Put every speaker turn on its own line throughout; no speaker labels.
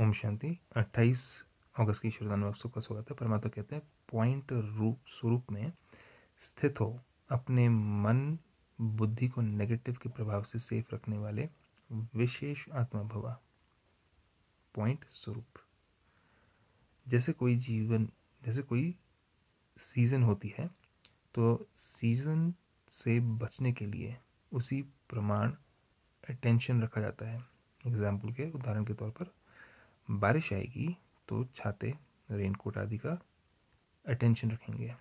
ओम शांति 28 अगस्त की शुरुआत में आप सबका स्वागत है परमात्मा कहते हैं पॉइंट रूप स्वरूप में स्थित हो अपने मन बुद्धि को नेगेटिव के प्रभाव से सेफ रखने वाले विशेष आत्मा भवा पॉइंट स्वरूप जैसे कोई जीवन जैसे कोई सीज़न होती है तो सीज़न से बचने के लिए उसी प्रमाण अटेंशन रखा जाता है एग्जाम्पल के उदाहरण के तौर पर बारिश आएगी तो छाते रेनकोट आदि का अटेंशन रखेंगे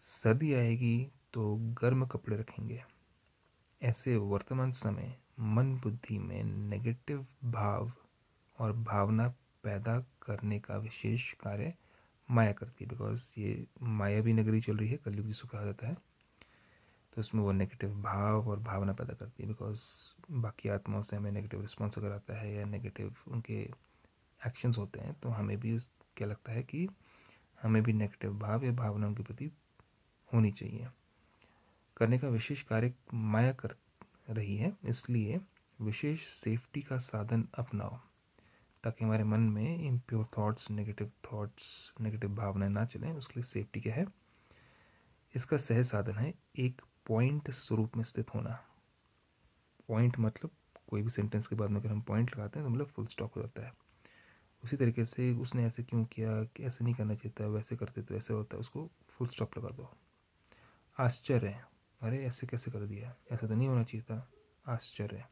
सर्दी आएगी तो गर्म कपड़े रखेंगे ऐसे वर्तमान समय मन बुद्धि में नेगेटिव भाव और भावना पैदा करने का विशेष कार्य माया करती है बिकॉज ये माया भी नगरी चल रही है कलयुग जिसको कहा जाता है तो उसमें वो नेगेटिव भाव और भावना पैदा करती है बिकॉज बाकी आत्माओं से हमें नेगेटिव रिस्पॉन्स अगर आता है या नेगेटिव उनके एक्शंस होते हैं तो हमें भी उस क्या लगता है कि हमें भी नेगेटिव भाव या भावना उनके प्रति होनी चाहिए करने का विशेष कार्य माया कर रही है इसलिए विशेष सेफ्टी का साधन अपनाओ ताकि हमारे मन में impure thoughts negative thoughts negative भावनाएं ना चलें उसके लिए सेफ्टी क्या है इसका सह साधन है एक पॉइंट स्वरूप में स्थित होना पॉइंट मतलब कोई भी सेंटेंस के बाद में अगर हम पॉइंट लगाते हैं तो मतलब फुल स्टॉप हो जाता है उसी तरीके से उसने ऐसे क्यों किया कि ऐसे नहीं करना चाहिए था वैसे करते तो ऐसे होता है उसको फुल स्टॉप लगा दो आश्चर्य अरे ऐसे कैसे कर दिया ऐसा तो नहीं होना चाहिए था आश्चर्य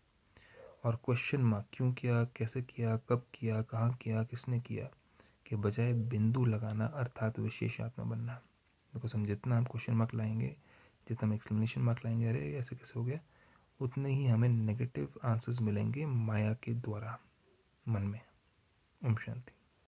और क्वेश्चन मार्क क्यों किया कैसे किया कब किया कहाँ किया किसने किया के बजाय बिंदु लगाना अर्थात विशेषात्मा बनना देखो समझे हम जितना हम क्वेश्चन मार्क लाएंगे जितना हम एक्सप्लेनेशन मार्क लाएंगे अरे ऐसे कैसे हो गया उतने ही हमें नेगेटिव आंसर्स मिलेंगे माया के द्वारा मन में ओम शांति